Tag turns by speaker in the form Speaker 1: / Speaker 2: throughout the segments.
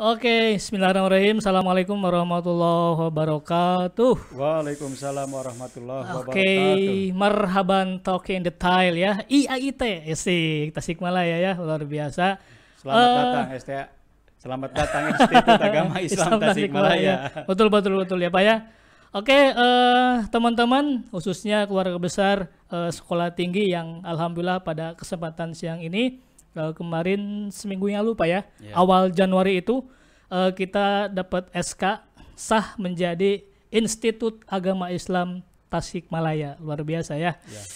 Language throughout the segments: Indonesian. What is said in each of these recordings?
Speaker 1: Oke, bismillahirrahmanirrahim. Assalamualaikum warahmatullahi wabarakatuh.
Speaker 2: Waalaikumsalam warahmatullahi wabarakatuh. Oke,
Speaker 1: marhaban talking detail ya. IAIT, asik, Tasikmalaya ya, luar biasa. Selamat uh, datang STA. Selamat datang Institut Agama Islam, Islam Tasikmalaya. Ya. Betul betul betul ya, Pak ya. Oke, uh, teman-teman, khususnya keluarga besar uh, sekolah tinggi yang alhamdulillah pada kesempatan siang ini uh, kemarin seminggu yang lalu Pak ya, yeah. awal Januari itu uh, kita dapat SK sah menjadi Institut Agama Islam Tasikmalaya. Luar biasa ya. Yeah.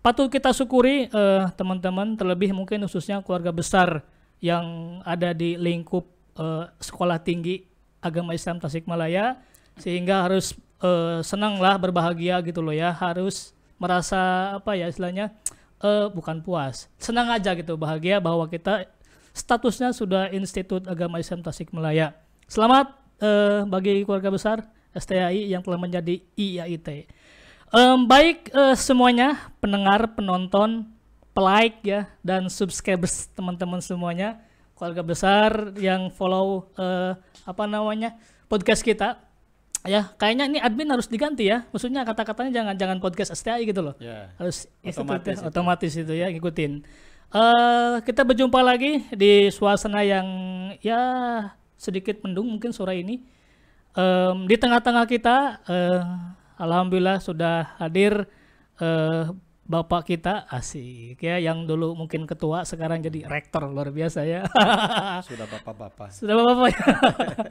Speaker 1: Patut kita syukuri eh, teman-teman, uh, terlebih mungkin khususnya keluarga besar yang ada di lingkup uh, sekolah tinggi agama Islam Tasikmalaya, sehingga harus uh, senanglah berbahagia gitu loh ya, harus merasa apa ya istilahnya uh, bukan puas, senang aja gitu bahagia bahwa kita statusnya sudah Institut Agama Islam Tasikmalaya. Selamat eh, bagi keluarga besar STAI yang telah menjadi IAIT. Um, baik uh, semuanya pendengar, penonton, pelike ya dan subscribers teman-teman semuanya, keluarga besar yang follow uh, apa namanya podcast kita. Ya, kayaknya ini admin harus diganti ya. Maksudnya kata-katanya jangan jangan podcast STAI gitu loh. Yeah. Harus otomatis itu, otomatis itu ya ngikutin. Uh, kita berjumpa lagi di suasana yang ya sedikit mendung mungkin sore ini. Um, di tengah-tengah kita, uh, alhamdulillah sudah hadir uh, bapak kita asik ya, yang dulu mungkin ketua sekarang jadi rektor luar biasa ya.
Speaker 2: sudah bapak-bapak. Sudah bapak-bapak. Oke,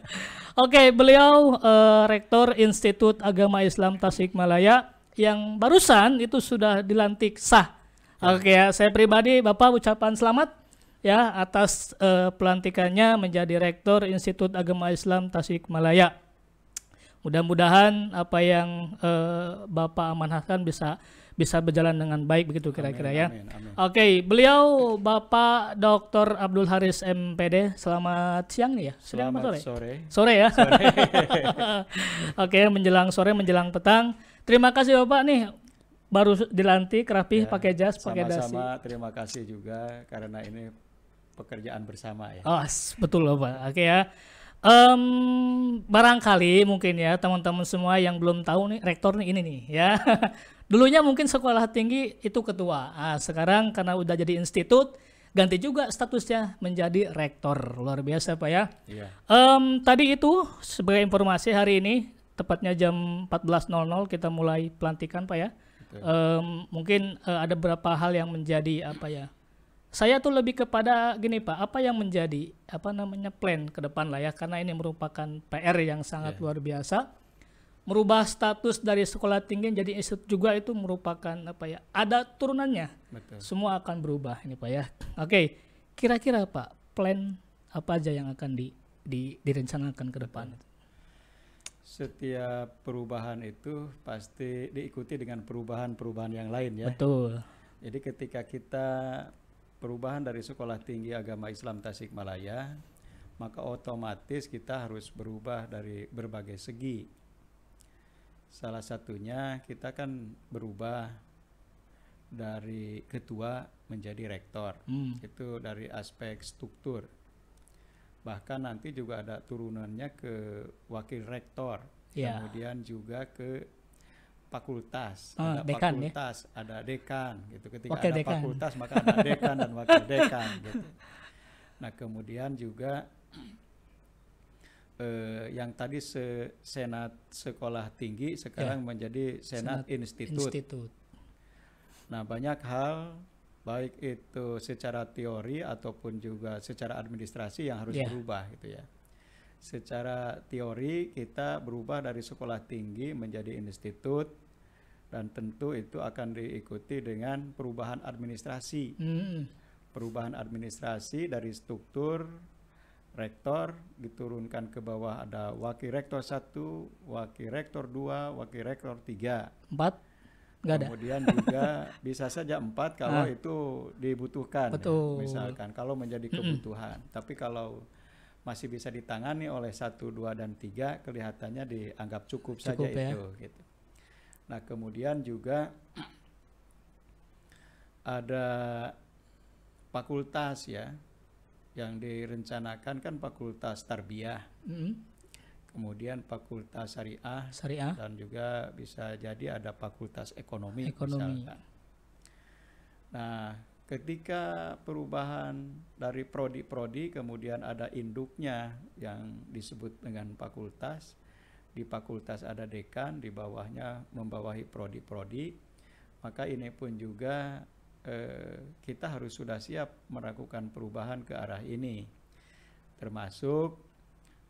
Speaker 1: okay, beliau uh, rektor Institut Agama Islam Tasikmalaya yang barusan itu sudah dilantik sah Oke ya, saya pribadi Bapak ucapan selamat ya atas uh, pelantikannya menjadi rektor Institut Agama Islam Tasikmalaya. Mudah-mudahan apa yang uh, Bapak amanahkan bisa bisa berjalan dengan baik begitu kira-kira ya. Oke, okay, Oke, beliau Bapak Dr. Abdul Haris MPD, selamat siang nih ya. Selamat, selamat sore. Sore, sore ya. Sore. Oke, menjelang sore menjelang petang. Terima kasih Bapak nih baru dilantik rapih ya, pakai jas pakai dasi. Sama-sama
Speaker 2: terima kasih juga karena ini pekerjaan bersama ya. Oh,
Speaker 1: betul loh Pak. Oke ya. Um, barangkali mungkin ya teman-teman semua yang belum tahu nih rektor nih ini nih ya. Dulunya mungkin sekolah tinggi itu ketua. Nah, sekarang karena udah jadi institut ganti juga statusnya menjadi rektor. Luar biasa Pak ya. Iya. Um, tadi itu sebagai informasi hari ini tepatnya jam 14.00 kita mulai pelantikan Pak ya um, mungkin uh, ada beberapa hal yang menjadi apa ya saya tuh lebih kepada gini Pak, apa yang menjadi apa namanya plan ke depan lah ya karena ini merupakan PR yang sangat yeah. luar biasa. Merubah status dari sekolah tinggi jadi institut juga itu merupakan apa ya? Ada turunannya. Betul. Semua akan berubah ini Pak ya. Oke. Kira-kira Pak, plan apa aja yang akan di, di direncanakan ke depan? Betul
Speaker 2: setiap perubahan itu pasti diikuti dengan perubahan-perubahan yang lain ya. Betul. Jadi ketika kita perubahan dari Sekolah Tinggi Agama Islam Tasikmalaya, maka otomatis kita harus berubah dari berbagai segi. Salah satunya kita kan berubah dari ketua menjadi rektor. Hmm. Itu dari aspek struktur bahkan nanti juga ada turunannya ke wakil rektor yeah. kemudian juga ke fakultas oh, ada dekan, ya? fakultas ya? ada dekan gitu ketika wakil ada dekan. fakultas maka ada dekan dan wakil dekan gitu nah kemudian juga eh, yang tadi se senat sekolah tinggi sekarang yeah. menjadi senat, senat institut. institut nah banyak hal baik itu secara teori ataupun juga secara administrasi yang harus yeah. berubah gitu ya. Secara teori kita berubah dari sekolah tinggi menjadi institut dan tentu itu akan diikuti dengan perubahan administrasi. Mm. Perubahan administrasi dari struktur rektor diturunkan ke bawah ada wakil rektor satu, wakil rektor dua, wakil rektor tiga,
Speaker 1: empat, Gak ada. Kemudian juga
Speaker 2: bisa saja empat kalau ah. itu dibutuhkan. Betul. Ya, misalkan kalau menjadi kebutuhan. mm Tapi kalau masih bisa ditangani oleh satu, dua, dan tiga, kelihatannya dianggap cukup, cukup saja ya. itu. Gitu. Nah kemudian juga ada fakultas ya yang direncanakan kan fakultas tarbiyah. Mm-hmm kemudian fakultas syariah, syariah. dan juga bisa jadi ada fakultas ekonomi, ekonomi. misalkan. Nah, ketika perubahan dari prodi-prodi kemudian ada induknya yang disebut dengan fakultas, di fakultas ada dekan, di bawahnya membawahi prodi-prodi, maka ini pun juga eh, kita harus sudah siap melakukan perubahan ke arah ini. Termasuk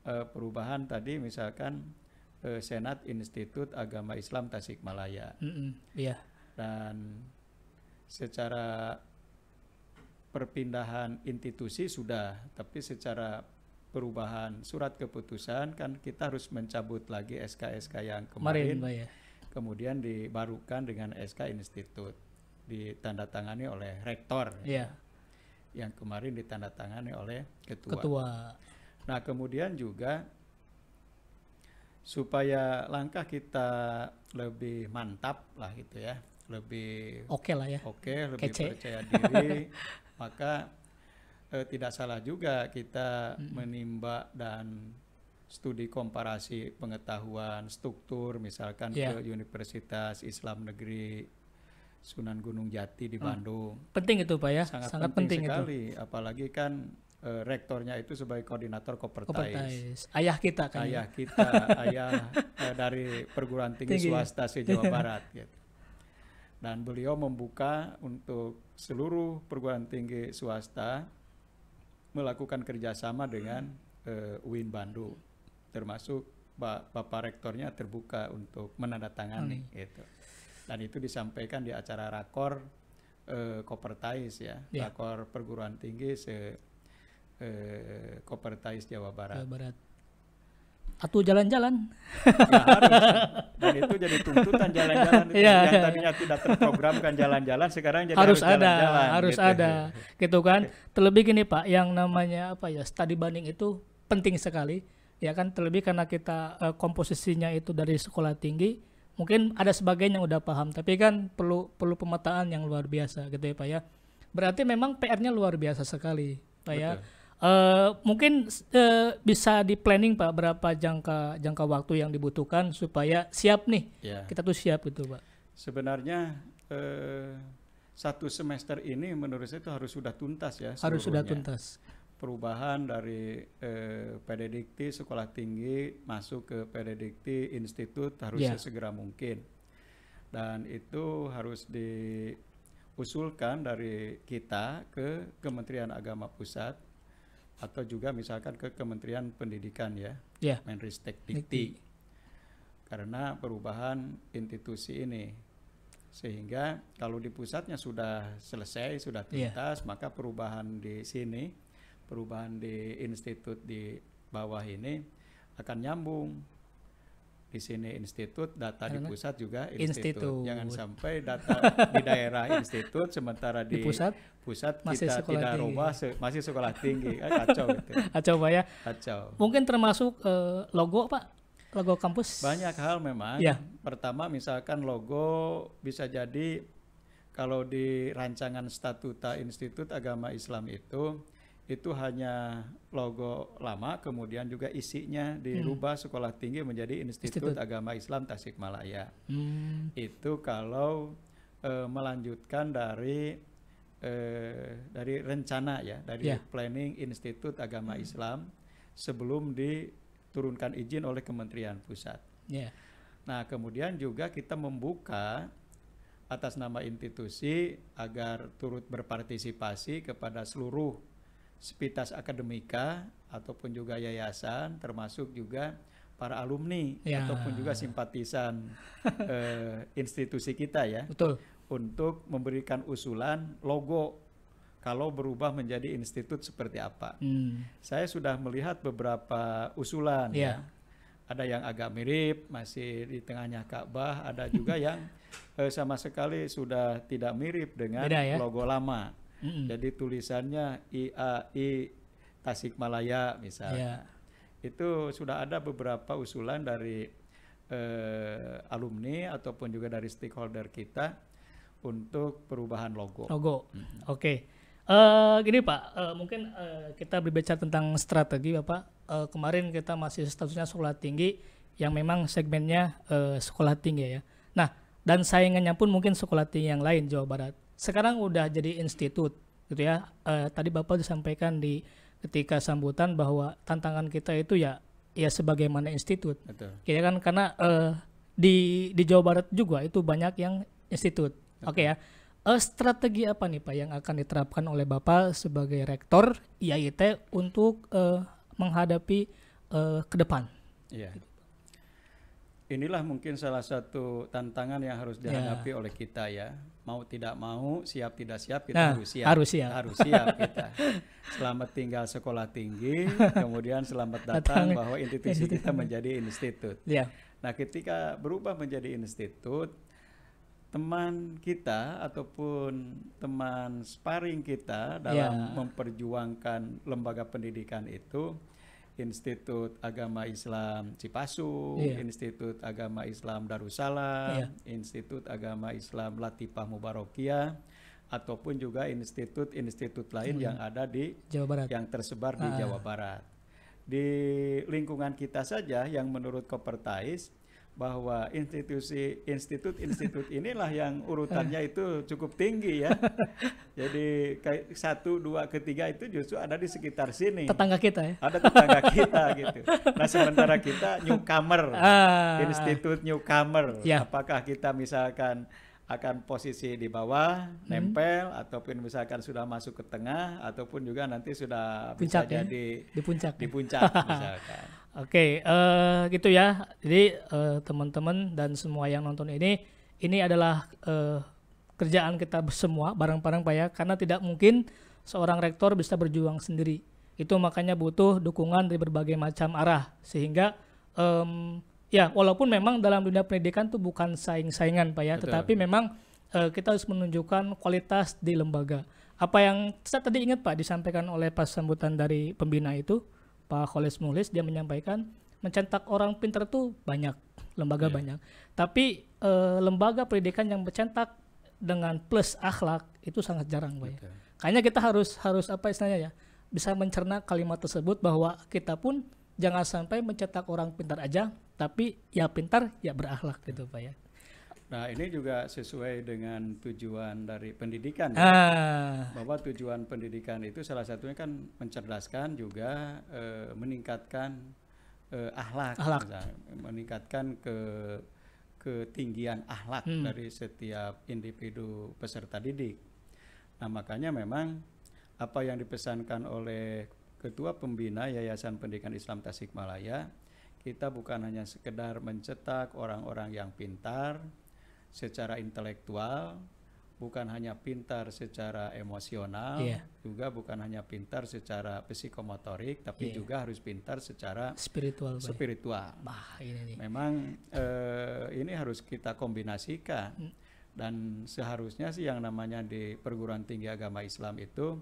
Speaker 2: uh, perubahan tadi misalkan uh, Senat Institut Agama Islam Tasikmalaya. Mm
Speaker 1: -mm, yeah.
Speaker 2: Dan secara perpindahan institusi sudah, tapi secara perubahan surat keputusan kan kita harus mencabut lagi SK-SK yang kemarin. Marin, ya. Kemudian dibarukan dengan SK Institut ditandatangani oleh rektor. Yeah. Yang kemarin ditandatangani oleh ketua. Ketua Nah, kemudian juga supaya langkah kita lebih mantap lah gitu ya, lebih oke okay lah ya, oke okay, lebih Kece. percaya diri, maka eh, tidak salah juga kita hmm. menimba dan studi komparasi pengetahuan struktur misalkan yeah. ke Universitas Islam Negeri Sunan Gunung Jati di hmm. Bandung. Penting itu Pak ya, sangat, sangat penting, penting sekali itu. apalagi kan uh, rektornya itu sebagai koordinator Kopertais. Kopertais. Ayah kita kan. Ya? Ayah kita, ayah uh, dari perguruan tinggi, tinggi. swasta se Jawa Barat gitu. Dan beliau membuka untuk seluruh perguruan tinggi swasta melakukan kerjasama dengan uh, UIN Bandung, termasuk bapak rektornya terbuka untuk menandatangani hmm. itu. Dan itu disampaikan di acara rakor eh, Kopertais ya, yeah. rakor perguruan tinggi se eh, Kopertais Jawa Barat. Jawa
Speaker 1: Barat. Atau jalan-jalan. Ya harus. Dan itu jadi tuntutan jalan-jalan. ya, yang ya. tadinya tidak terprogramkan jalan-jalan sekarang jadi harus, harus ada, jalan -jalan, harus gitu. ada, gitu kan. Terlebih gini Pak, yang namanya apa ya study banding itu penting sekali, ya kan. Terlebih karena kita eh, komposisinya itu dari sekolah tinggi, mungkin ada sebagian yang udah paham, tapi kan perlu perlu pemetaan yang luar biasa gitu ya Pak ya. Berarti memang PR-nya luar biasa sekali, Pak ya. Betul. ya Eh, mungkin uh, bisa di planning pak berapa jangka jangka waktu yang dibutuhkan supaya siap nih yeah. kita tuh siap gitu pak. Sebenarnya
Speaker 2: uh, satu semester ini menurut saya itu harus sudah tuntas ya. Harus sudah tuntas. Perubahan dari Pendidikti pededikti sekolah tinggi masuk ke pededikti institut harusnya yeah. segera mungkin dan itu harus diusulkan dari kita ke Kementerian Agama Pusat atau juga misalkan ke Kementerian Pendidikan ya, yeah. Menristek Dikti. Karena perubahan institusi ini. Sehingga kalau di pusatnya sudah selesai, sudah ya. tuntas, yeah. maka perubahan di sini, perubahan di institut di bawah ini akan nyambung di sini institut, data di pusat juga institut. institut. Jangan sampai data di daerah institut sementara di, di pusat, pusat masih kita tidak tinggi. rubah se masih sekolah tinggi. Eh, kacau gitu. Kacau Pak ya. Kacau.
Speaker 1: Mungkin termasuk uh, logo Pak, logo kampus. Banyak
Speaker 2: hal memang. Ya. Pertama misalkan logo bisa jadi kalau di rancangan statuta Institut Agama Islam itu itu hanya logo lama, kemudian juga isinya dirubah hmm. sekolah tinggi menjadi Institut, Institut. Agama Islam Tasikmalaya.
Speaker 1: Hmm.
Speaker 2: Itu kalau e, melanjutkan dari e, dari rencana ya, dari yeah. planning Institut Agama hmm. Islam sebelum diturunkan izin oleh Kementerian Pusat. Yeah. Nah, kemudian juga kita membuka atas nama institusi agar turut berpartisipasi kepada seluruh Spitas Akademika ataupun juga yayasan termasuk juga para alumni ya. ataupun juga simpatisan eh, institusi kita ya. Betul. Untuk memberikan usulan logo kalau berubah menjadi institut seperti apa. Hmm. Saya sudah melihat beberapa usulan ya. ya. Ada yang agak mirip, masih di tengahnya Ka'bah, ada juga yang eh, sama sekali sudah tidak mirip dengan Beda, ya? logo lama mm Jadi tulisannya IAI Tasikmalaya misalnya. Yeah. Itu sudah ada beberapa usulan dari eh, alumni ataupun juga dari stakeholder kita untuk perubahan logo. Logo. mm
Speaker 1: Oke. Okay. Uh, eh, gini Pak, uh, mungkin uh, kita berbicara tentang strategi Bapak. Ya, uh, kemarin kita masih statusnya sekolah tinggi yang memang segmennya uh, sekolah tinggi ya. Nah, dan saingannya pun mungkin sekolah tinggi yang lain Jawa Barat sekarang udah jadi institut gitu ya. E, tadi Bapak disampaikan di ketika sambutan bahwa tantangan kita itu ya ya sebagaimana institut. Betul. Gitu ya kan karena e, di di Jawa Barat juga itu banyak yang institut. Oke okay ya. E, strategi apa nih Pak yang akan diterapkan oleh Bapak sebagai rektor IAIT untuk e, menghadapi e, ke depan?
Speaker 2: Iya. Gitu inilah mungkin salah satu tantangan yang harus dihadapi ya. oleh kita ya. Mau tidak mau, siap tidak siap kita nah, harus siap. Harus siap. Harus siap kita. Selamat tinggal sekolah tinggi, kemudian selamat datang, datang bahwa institusi kita menjadi institut. Ya. Nah, ketika berubah menjadi institut, teman kita ataupun teman sparring kita ya. dalam ya. memperjuangkan lembaga pendidikan itu Institut Agama Islam Cipasu, yeah. Institut Agama Islam Darussalam, yeah. Institut Agama Islam Latifah Mubarokia, ataupun juga institut-institut lain hmm. yang ada di Jawa Barat, yang tersebar ah. di Jawa Barat. Di lingkungan kita saja, yang menurut Kopertais bahwa institusi institut-institut inilah yang urutannya itu cukup tinggi ya. Jadi satu, dua, ketiga itu justru ada di sekitar sini. Tetangga kita ya. Ada tetangga kita gitu. Nah sementara kita newcomer, ah. institut newcomer. Ya. Apakah kita misalkan akan posisi di bawah, hmm. nempel, ataupun misalkan sudah masuk ke tengah, ataupun juga nanti sudah puncak bisa ya? jadi
Speaker 1: di puncak, di ya? puncak misalkan. Oke, okay, uh, eh, gitu ya. Jadi uh, teman-teman dan semua yang nonton ini, ini adalah uh, kerjaan kita semua bareng-bareng Pak ya, karena tidak mungkin seorang rektor bisa berjuang sendiri. Itu makanya butuh dukungan dari berbagai macam arah, sehingga um, ya walaupun memang dalam dunia pendidikan itu bukan saing-saingan Pak ya, Betul. tetapi memang uh, kita harus menunjukkan kualitas di lembaga. Apa yang saya tadi ingat Pak disampaikan oleh pas sambutan dari pembina itu, Pak Koles Mulis dia menyampaikan mencetak orang pinter tuh banyak lembaga yeah. banyak tapi e, lembaga pendidikan yang mencetak dengan plus akhlak itu sangat jarang pak ya. kayaknya kita harus harus apa istilahnya ya bisa mencerna kalimat tersebut bahwa kita pun jangan sampai mencetak orang pintar aja tapi ya pintar ya berakhlak gitu pak ya
Speaker 2: Nah, ini juga sesuai dengan tujuan dari pendidikan. Ya? Ah. Bahwa tujuan pendidikan itu salah satunya kan mencerdaskan juga e, meningkatkan e, ahlak, ahlak. meningkatkan ke ketinggian ahlak hmm. dari setiap individu peserta didik. Nah, makanya memang apa yang dipesankan oleh Ketua Pembina Yayasan Pendidikan Islam Tasikmalaya, kita bukan hanya sekedar mencetak orang-orang yang pintar, secara intelektual, bukan hanya pintar secara emosional, yeah. juga bukan hanya pintar secara psikomotorik, tapi yeah. juga harus pintar secara spiritual. Spiritual.
Speaker 1: Bah, ini
Speaker 2: nih. Memang eh, ini harus kita kombinasikan hmm. dan seharusnya sih yang namanya di perguruan tinggi agama Islam itu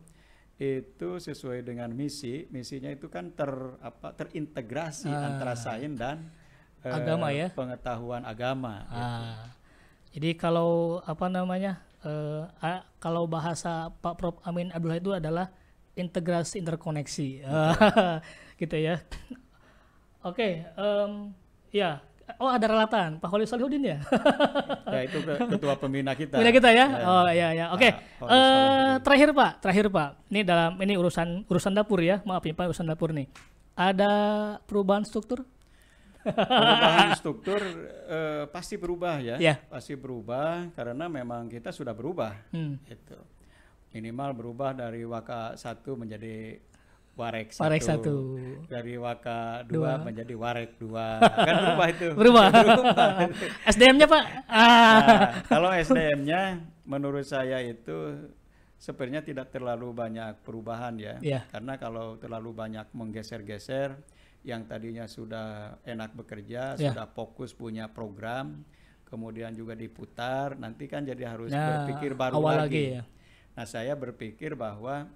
Speaker 2: itu sesuai dengan misi, misinya itu kan ter apa terintegrasi ah. antara sains dan
Speaker 1: eh, agama ya,
Speaker 2: pengetahuan agama. Gitu.
Speaker 1: Ah. Jadi kalau apa namanya eh, kalau bahasa Pak Prof Amin Abdullah itu adalah integrasi interkoneksi, gitu ya. Oke, okay, um, ya. Oh ada relatan Pak Holil Salihuddin ya? ya itu ketua pembina
Speaker 2: kita. Pembina kita ya. ya. Oh ya ya. Oke. Okay. uh,
Speaker 1: eh, terakhir Pak, terakhir Pak. Ini dalam ini urusan urusan dapur ya. Maaf ya Pak urusan dapur nih. Ada perubahan struktur perubahan
Speaker 2: struktur uh, pasti berubah ya, yeah. pasti berubah karena memang kita sudah berubah, hmm. itu minimal berubah dari waka satu menjadi warek satu, warek satu. dari waka dua, dua. menjadi warek dua, kan berubah itu, berubah. berubah. SDM-nya pak? Ah. Nah, kalau SDM-nya menurut saya itu sebenarnya tidak terlalu banyak perubahan ya, yeah. karena kalau terlalu banyak menggeser-geser yang tadinya sudah enak bekerja, yeah. sudah fokus punya program, kemudian juga diputar, nanti kan jadi harus nah, berpikir baru awal lagi. lagi ya. Nah, saya berpikir bahwa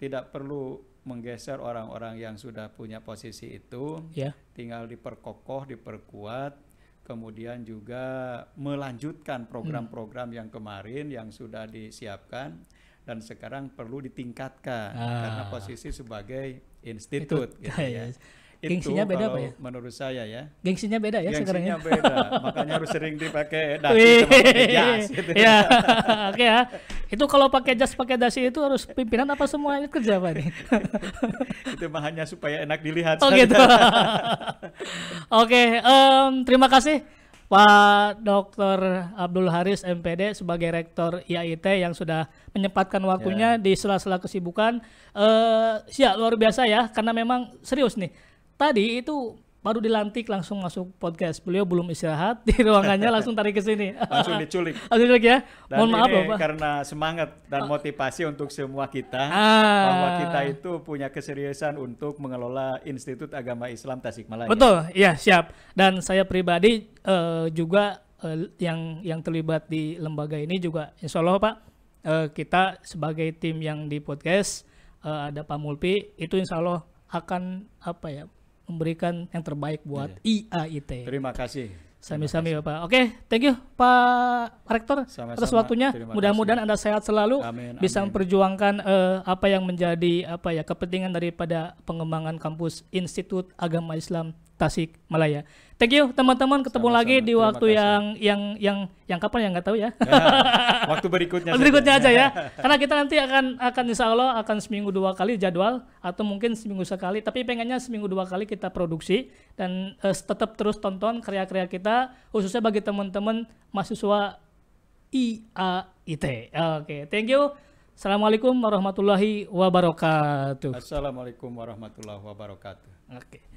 Speaker 2: tidak perlu menggeser orang-orang yang sudah punya posisi itu, yeah. tinggal diperkokoh, diperkuat, kemudian juga melanjutkan hmm. program-program yang kemarin yang sudah disiapkan dan sekarang perlu ditingkatkan ah. karena posisi sebagai institut gitu ya. Gengsinya beda apa ya? Menurut saya ya. Gengsinya beda ya Gengsinya sekarang ya. beda. Makanya harus sering dipakai dasi sama jas gitu. Ya. Iya.
Speaker 1: Oke ya. Itu kalau pakai jas pakai dasi itu harus pimpinan apa semua ini kerja apa nih?
Speaker 2: itu mah hanya supaya enak dilihat. Oh saja. gitu. Oke,
Speaker 1: okay, um, terima kasih Pak Dr. Abdul Haris MPD sebagai rektor IAIT yang sudah menyempatkan waktunya yeah. di sela-sela kesibukan. Eh uh, ya luar biasa ya karena memang serius nih tadi itu baru dilantik langsung masuk podcast. Beliau belum istirahat di ruangannya langsung tarik ke sini. langsung diculik. langsung diculik ya. Dan Mohon maaf Bapak.
Speaker 2: Karena semangat dan motivasi untuk semua kita ah. bahwa kita itu punya keseriusan untuk mengelola Institut Agama Islam Tasikmalaya. Betul, ya
Speaker 1: siap. Dan saya pribadi uh, juga uh, yang yang terlibat di lembaga ini juga insya Allah Pak uh, kita sebagai tim yang di podcast uh, ada Pak Mulpi itu insya Allah akan apa ya memberikan yang terbaik buat iya. IAIT. Terima kasih. Sami-sami Bapak. Ya, Oke, thank you Pak Rektor Sama-sama. atas waktunya. Mudah-mudahan Anda sehat selalu, amin, bisa amin. memperjuangkan uh, apa yang menjadi apa ya kepentingan daripada pengembangan kampus Institut Agama Islam Tasik Malaya. Thank you teman-teman ketemu Sama-sama. lagi di waktu yang yang yang yang kapan yang nggak tahu ya.
Speaker 2: ya waktu berikutnya. Waktu berikutnya aja ya. Karena
Speaker 1: kita nanti akan akan insya Allah akan seminggu dua kali jadwal atau mungkin seminggu sekali. Tapi pengennya seminggu dua kali kita produksi dan uh, tetap terus tonton karya-karya kita khususnya bagi teman-teman mahasiswa IAIT. Oke, okay. thank you. Assalamualaikum warahmatullahi wabarakatuh. Assalamualaikum warahmatullahi wabarakatuh. Oke. Okay.